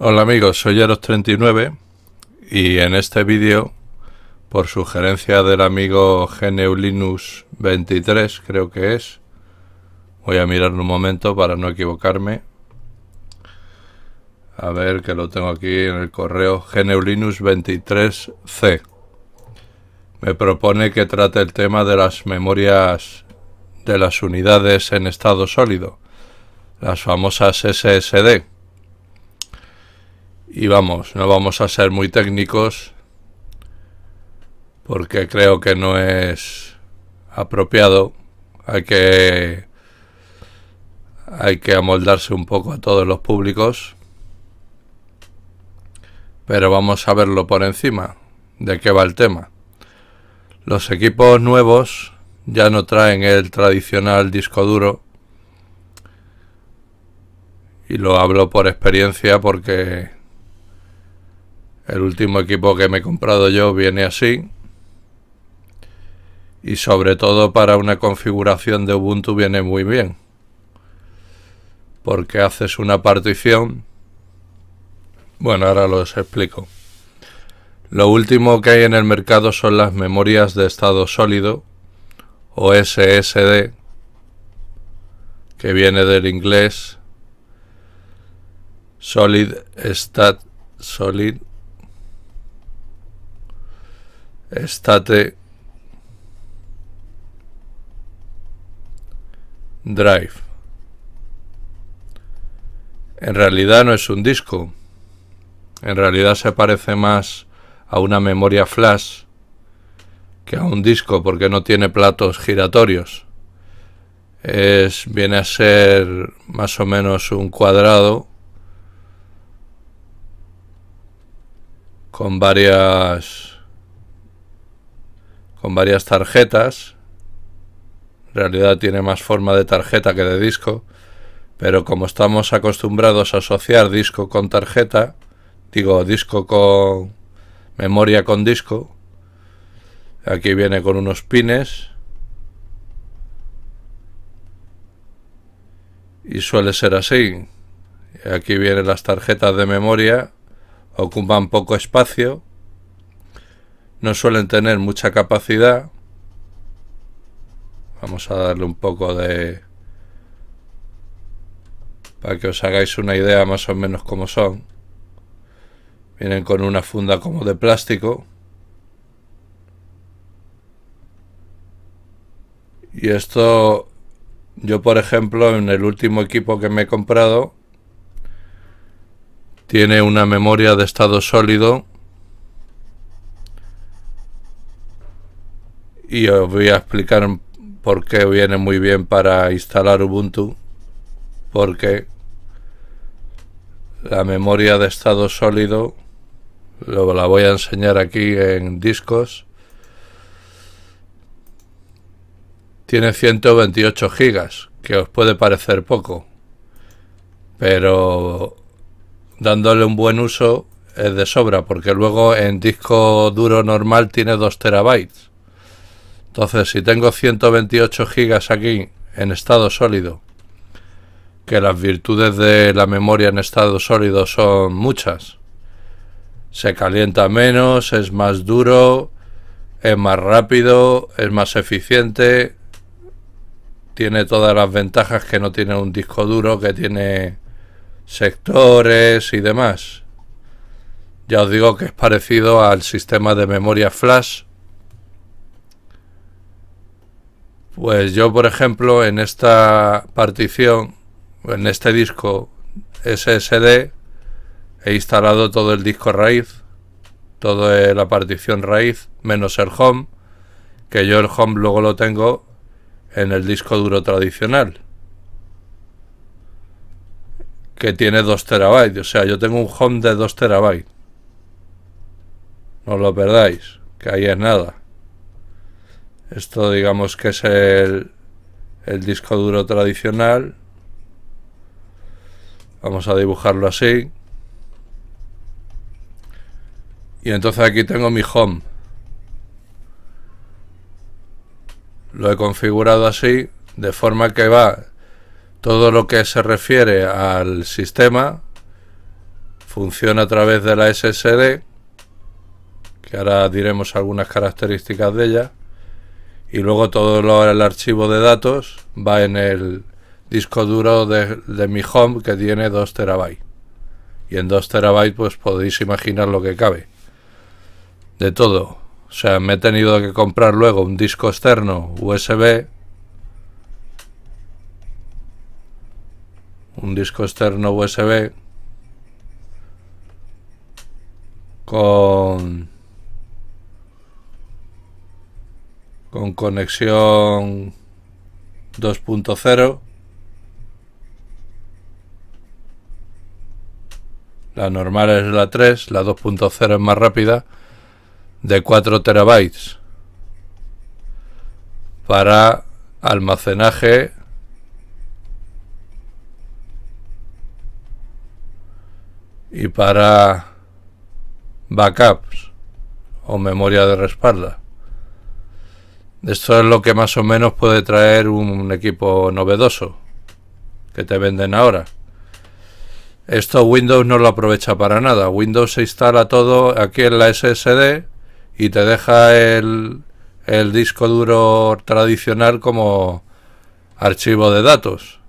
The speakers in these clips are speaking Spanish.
Hola amigos, soy Eros39 y en este vídeo, por sugerencia del amigo Geneulinus23, creo que es, voy a mirarlo un momento para no equivocarme. A ver que lo tengo aquí en el correo Geneulinus23c. Me propone que trate el tema de las memorias de las unidades en estado sólido, las famosas SSD y vamos, no vamos a ser muy técnicos porque creo que no es apropiado. Hay que hay que amoldarse un poco a todos los públicos. Pero vamos a verlo por encima de qué va el tema. Los equipos nuevos ya no traen el tradicional disco duro. Y lo hablo por experiencia porque el último equipo que me he comprado yo viene así. Y sobre todo para una configuración de Ubuntu viene muy bien. Porque haces una partición. Bueno, ahora los explico. Lo último que hay en el mercado son las memorias de estado sólido o SSD, que viene del inglés Solid State Solid Estate Drive. En realidad no es un disco. En realidad se parece más a una memoria flash que a un disco porque no tiene platos giratorios. Es viene a ser más o menos un cuadrado con varias con varias tarjetas. En realidad tiene más forma de tarjeta que de disco, pero como estamos acostumbrados a asociar disco con tarjeta, digo disco con memoria con disco, aquí viene con unos pines y suele ser así. Aquí vienen las tarjetas de memoria, ocupan poco espacio no suelen tener mucha capacidad. Vamos a darle un poco de... para que os hagáis una idea más o menos cómo son. Vienen con una funda como de plástico. Y esto, yo por ejemplo, en el último equipo que me he comprado, tiene una memoria de estado sólido y os voy a explicar por qué viene muy bien para instalar Ubuntu, porque la memoria de estado sólido lo, la voy a enseñar aquí en discos. Tiene 128 gigas, que os puede parecer poco, pero dándole un buen uso es de sobra, porque luego en disco duro normal tiene 2 terabytes entonces, si tengo 128 gigas aquí en estado sólido, que las virtudes de la memoria en estado sólido son muchas, se calienta menos, es más duro, es más rápido, es más eficiente, tiene todas las ventajas que no tiene un disco duro, que tiene sectores y demás. Ya os digo que es parecido al sistema de memoria flash Pues yo, por ejemplo, en esta partición, en este disco SSD, he instalado todo el disco raíz, toda la partición raíz, menos el home, que yo el home luego lo tengo en el disco duro tradicional, que tiene 2 terabytes. O sea, yo tengo un home de 2 terabytes. No lo perdáis, que ahí es nada. Esto digamos que es el, disco duro tradicional. Vamos a dibujarlo así. Y entonces aquí tengo mi home. Lo he configurado así, de forma que va todo lo que se refiere al sistema. Funciona a través de la SSD, que ahora diremos algunas características de ella y luego todo lo, el archivo de datos va en el disco duro de, mi home que tiene 2 terabytes. Y en 2 terabytes pues podéis imaginar lo que cabe. De todo. O sea, me he tenido que comprar luego un disco externo USB. Un disco externo USB con con conexión 2.0 La normal es la 3, la 2.0 es más rápida, de 4 terabytes para almacenaje y para backups o memoria de respaldo. Esto es lo que más o menos puede traer un equipo novedoso que te venden ahora. Esto Windows no lo aprovecha para nada. Windows se instala todo aquí en la SSD y te deja el, el disco duro tradicional como archivo de datos.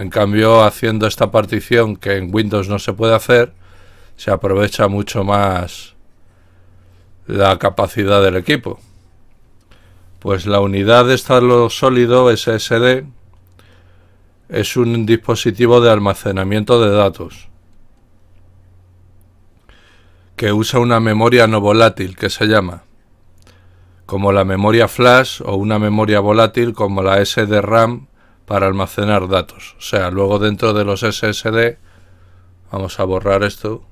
En cambio, haciendo esta partición que en Windows no se puede hacer, se aprovecha mucho más la capacidad del equipo. Pues la unidad de estado sólido SSD es un dispositivo de almacenamiento de datos que usa una memoria no volátil que se llama, como la memoria flash o una memoria volátil como la SDRAM para almacenar datos. O sea, luego dentro de los SSD, vamos a borrar esto.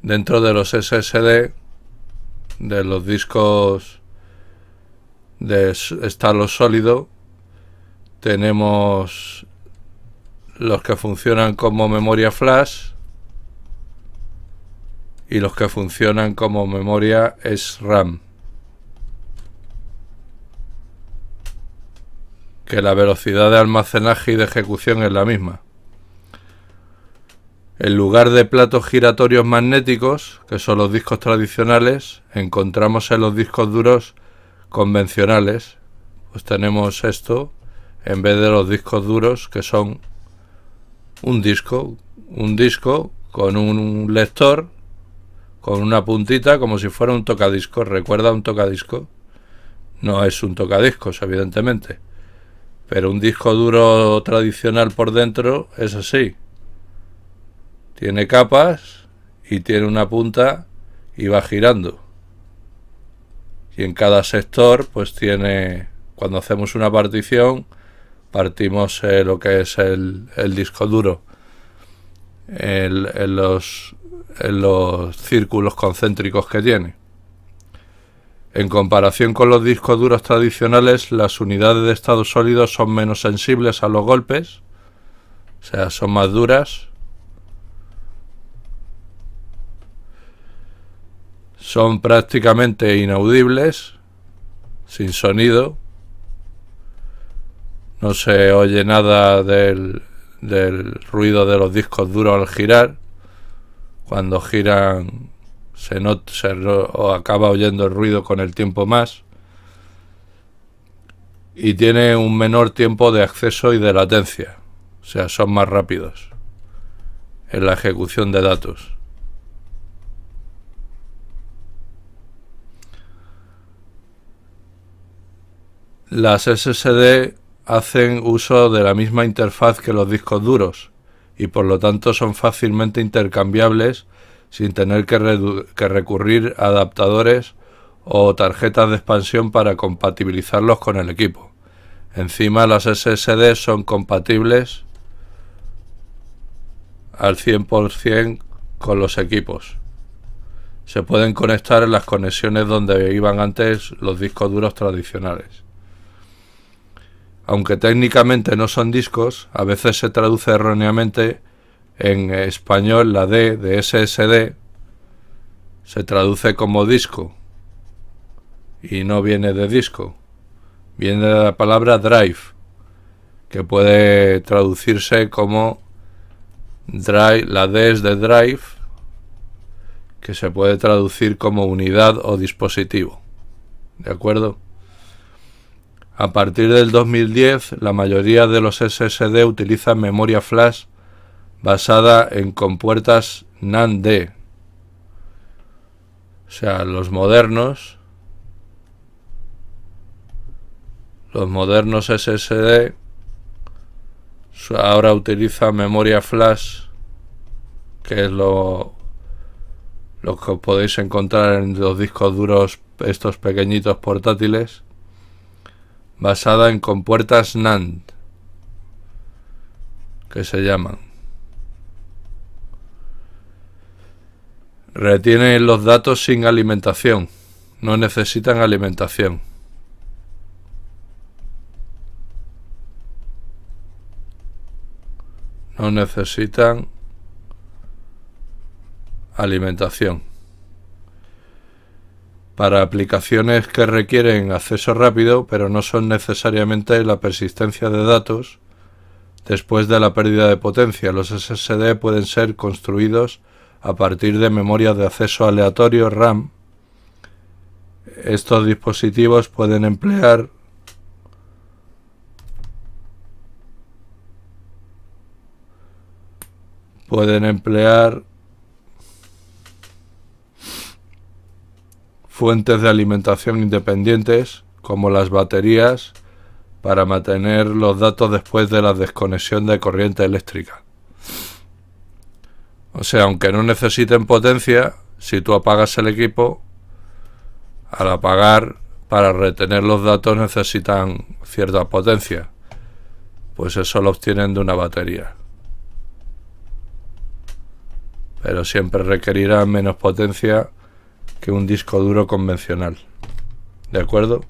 Dentro de los SSD de los discos de estalo sólido tenemos los que funcionan como memoria flash y los que funcionan como memoria SRAM. Que la velocidad de almacenaje y de ejecución es la misma. En lugar de platos giratorios magnéticos, que son los discos tradicionales, encontramos en los discos duros convencionales, pues tenemos esto en vez de los discos duros, que son un disco, un disco con un lector, con una puntita, como si fuera un tocadisco... Recuerda un tocadisco. No es un tocadiscos, evidentemente. Pero un disco duro tradicional por dentro es así. Tiene capas y tiene una punta y va girando. Y en cada sector pues tiene, cuando hacemos una partición, partimos eh, lo que es el, disco duro los, en los círculos concéntricos que tiene. En comparación con los discos duros tradicionales, las unidades de estado sólido son menos sensibles a los golpes, o sea, son más duras son prácticamente inaudibles, sin sonido, no se oye nada del, ruido de los discos duros al girar, cuando giran se, acaba oyendo el ruido con el tiempo más y tiene un menor tiempo de acceso y de latencia, o sea, son más rápidos en la ejecución de datos. las SSD hacen uso de la misma interfaz que los discos duros y por lo tanto son fácilmente intercambiables sin tener que, recurrir a adaptadores o tarjetas de expansión para compatibilizarlos con el equipo. Encima las SSD son compatibles al 100% con los equipos. Se pueden conectar en las conexiones donde iban antes los discos duros tradicionales aunque técnicamente no son discos, a veces se traduce erróneamente en español la D de SSD se traduce como disco y no viene de disco, viene de la palabra drive, que puede traducirse como drive, la D es de drive, que se puede traducir como unidad o dispositivo. ¿De acuerdo? A partir del 2010, la mayoría de los SSD utilizan memoria flash basada en compuertas NAND. O sea, los modernos, los modernos SSD ahora utilizan memoria flash, que es lo, lo que podéis encontrar en los discos duros estos pequeñitos portátiles basada en compuertas NAND, que se llaman. Retienen los datos sin alimentación, no necesitan alimentación. No necesitan alimentación para aplicaciones que requieren acceso rápido, pero no son necesariamente la persistencia de datos después de la pérdida de potencia. Los SSD pueden ser construidos a partir de memoria de acceso aleatorio RAM. Estos dispositivos pueden emplear pueden emplear fuentes de alimentación independientes, como las baterías, para mantener los datos después de la desconexión de corriente eléctrica. O sea, aunque no necesiten potencia, si tú apagas el equipo, al apagar, para retener los datos necesitan cierta potencia. Pues eso lo obtienen de una batería. Pero siempre requerirán menos potencia que un disco duro convencional. ¿De acuerdo?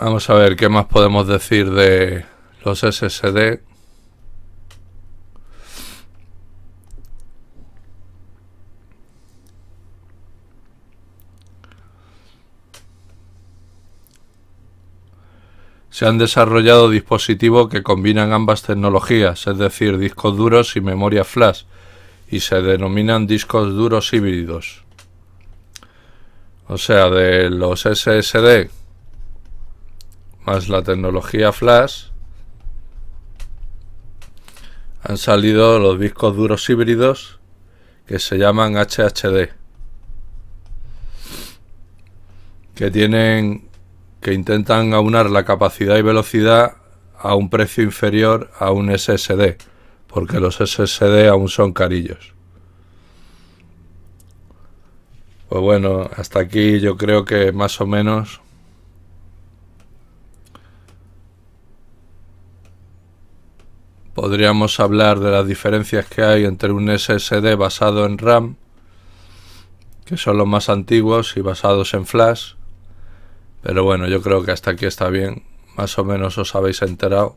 Vamos a ver qué más podemos decir de los SSD. se han desarrollado dispositivos que combinan ambas tecnologías, es decir, discos duros y memoria flash, y se denominan discos duros híbridos. O sea, de los SSD más la tecnología flash han salido los discos duros híbridos que se llaman HHD, que tienen que intentan aunar la capacidad y velocidad a un precio inferior a un SSD, porque los SSD aún son carillos. Pues bueno, hasta aquí yo creo que más o menos podríamos hablar de las diferencias que hay entre un SSD basado en RAM, que son los más antiguos y basados en flash, pero bueno, yo creo que hasta aquí está bien. Más o menos os habéis enterado.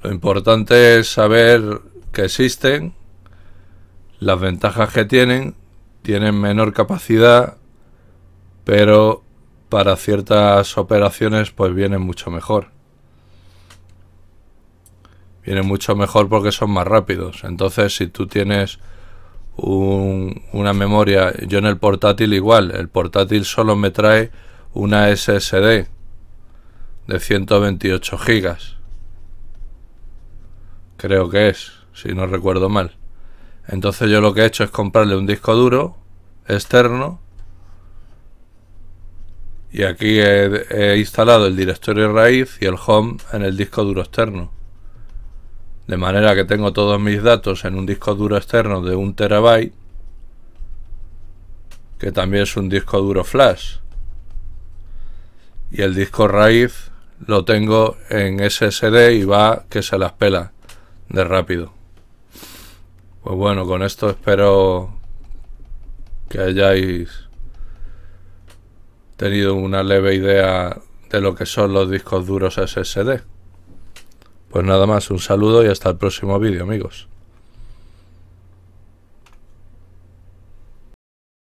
Lo importante es saber que existen, las ventajas que tienen, tienen menor capacidad, pero para ciertas operaciones pues vienen mucho mejor. Vienen mucho mejor porque son más rápidos. Entonces si tú tienes una memoria. Yo en el portátil igual, el portátil solo me trae una SSD de 128 gigas. Creo que es, si no recuerdo mal. Entonces yo lo que he hecho es comprarle un disco duro externo y aquí he instalado el directorio raíz y el home en el disco duro externo de manera que tengo todos mis datos en un disco duro externo de un terabyte que también es un disco duro flash y el disco raíz lo tengo en SSD y va que se las pela de rápido pues bueno con esto espero que hayáis tenido una leve idea de lo que son los discos duros SSD pues nada más, un saludo y hasta el próximo vídeo amigos.